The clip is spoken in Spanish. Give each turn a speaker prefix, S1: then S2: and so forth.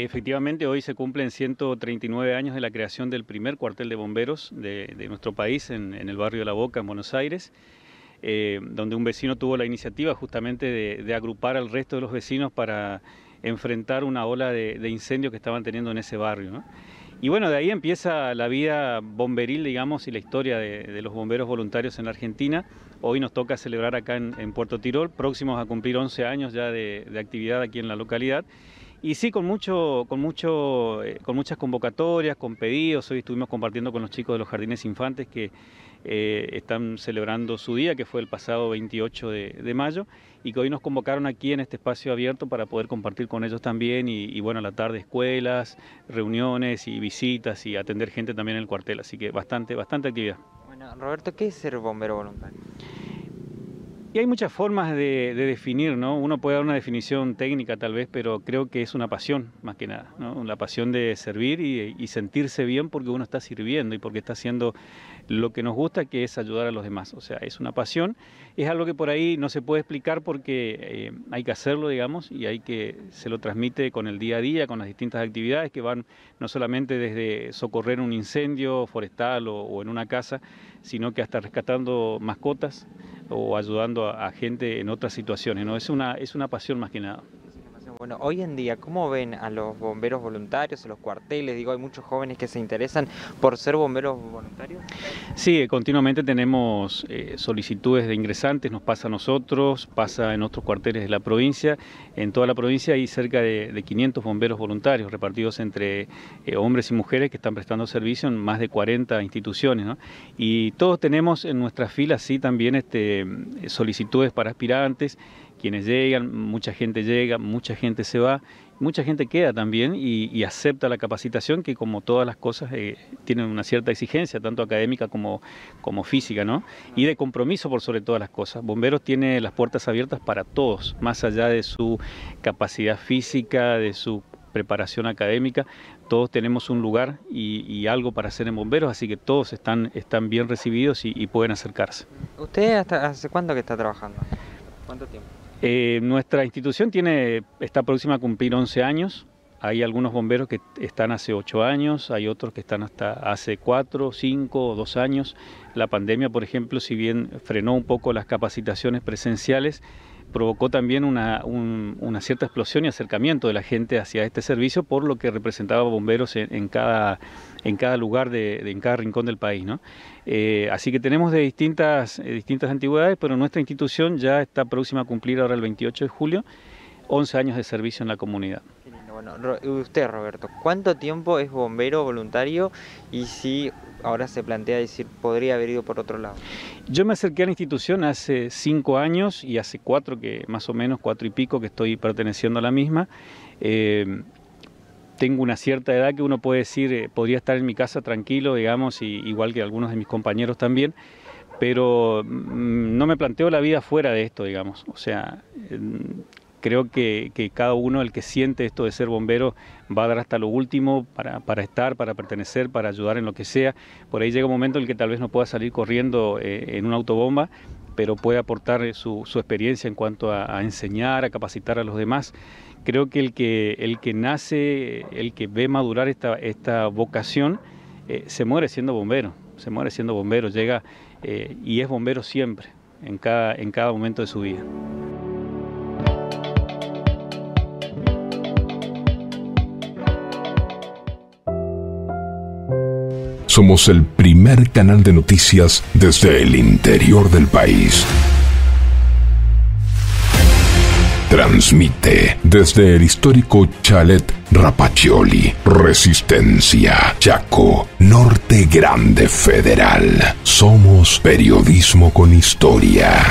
S1: Efectivamente, hoy se cumplen 139 años de la creación del primer cuartel de bomberos de, nuestro país, en, el barrio de La Boca, en Buenos Aires, eh, donde un vecino tuvo la iniciativa justamente de, agrupar al resto de los vecinos para enfrentar una ola de, incendios incendio que estaban teniendo en ese barrio. Y bueno, de ahí empieza la vida bomberil, digamos, y la historia de, los bomberos voluntarios en la Argentina. Hoy nos toca celebrar acá en, Puerto Tirol, próximos a cumplir 11 años ya de, actividad aquí en la localidad. Y sí, con, mucho, con, mucho, eh, con muchas convocatorias, con pedidos. Hoy estuvimos compartiendo con los chicos de los Jardines Infantes que eh, están celebrando su día, que fue el pasado 28 de, mayo, y que hoy nos convocaron aquí en este espacio abierto para poder compartir con ellos también. Y, bueno, a la tarde escuelas, reuniones y visitas y atender gente también en el cuartel. Así que bastante, bastante actividad. Bueno, Roberto, ¿qué es ser bombero voluntario? Y hay muchas formas de, definir, ¿no? Uno puede dar una definición técnica tal vez, pero creo que es una pasión más que nada, ¿no? La pasión de servir y, sentirse bien porque uno está sirviendo y porque está haciendo lo que nos gusta, que es ayudar a los demás. O sea, es una pasión, es algo que por ahí no se puede explicar porque eh, hay que hacerlo, digamos, y hay que se lo transmite con el día a día, con las distintas actividades que van no solamente desde socorrer un incendio forestal o, o en una casa, sino que hasta rescatando mascotas o ayudando a, gente en otras situaciones. ¿no? Es, una, es una pasión más que nada. Bueno, hoy en día, ¿cómo ven a los bomberos voluntarios, a los cuarteles? Digo, hay muchos jóvenes que se interesan por ser bomberos voluntarios. Sí, continuamente tenemos eh, solicitudes de ingresantes, nos pasa a nosotros, pasa en otros cuarteles de la provincia. En toda la provincia hay cerca de, 500 bomberos voluntarios repartidos entre eh, hombres y mujeres que están prestando servicio en más de 40 instituciones. Y todos tenemos en nuestras filas, sí, también este, solicitudes para aspirantes quienes llegan, mucha gente llega, mucha gente se va, mucha gente queda también y, acepta la capacitación que como todas las cosas eh, tienen una cierta exigencia, tanto académica como, física, ¿no? Y de compromiso por sobre todas las cosas. Bomberos tiene las puertas abiertas para todos, más allá de su capacidad física, de su preparación académica, todos tenemos un lugar y, algo para hacer en bomberos, así que todos están, están bien recibidos y, pueden acercarse. ¿Usted hasta hace cuánto que está trabajando? ¿Cuánto tiempo? Eh, nuestra institución tiene, está próxima a cumplir 11 años. Hay algunos bomberos que están hace 8 años, hay otros que están hasta hace 4, 5 o 2 años. La pandemia, por ejemplo, si bien frenó un poco las capacitaciones presenciales, provocó también una, cierta explosión y acercamiento de la gente hacia este servicio por lo que representaba bomberos en, cada, en cada lugar, de, en cada rincón del país. ¿no? Eh, así que tenemos de distintas, eh, distintas antigüedades, pero nuestra institución ya está próxima a cumplir ahora el 28 de julio 11 años de servicio en la comunidad. usted Roberto, ¿cuánto tiempo es bombero voluntario y si ahora se plantea decir podría haber ido por otro lado? Yo me acerqué a la institución hace cinco años y hace cuatro que más o menos, cuatro y pico que estoy perteneciendo a la misma. Eh, tengo una cierta edad que uno puede decir, eh, podría estar en mi casa tranquilo, digamos, igual que algunos de mis compañeros también, pero mm, no me planteo la vida fuera de esto, digamos. O sea, eh, creo que, cada uno, el que siente esto de ser bombero, va a dar hasta lo último para, estar, para pertenecer, para ayudar en lo que sea. Por ahí llega un momento en el que tal vez no pueda salir corriendo eh, en una autobomba, pero puede aportar eh, su, experiencia en cuanto a, enseñar, a capacitar a los demás. Creo que el que, nace, el que ve madurar esta, vocación, eh, se muere siendo bombero, se muere siendo bombero, llega y es bombero siempre, en cada momento de su vida. Somos el primer canal de noticias desde el interior del país. Transmite desde el histórico Chalet Rapacioli, Resistencia, Chaco, Norte Grande Federal. Somos periodismo con historia.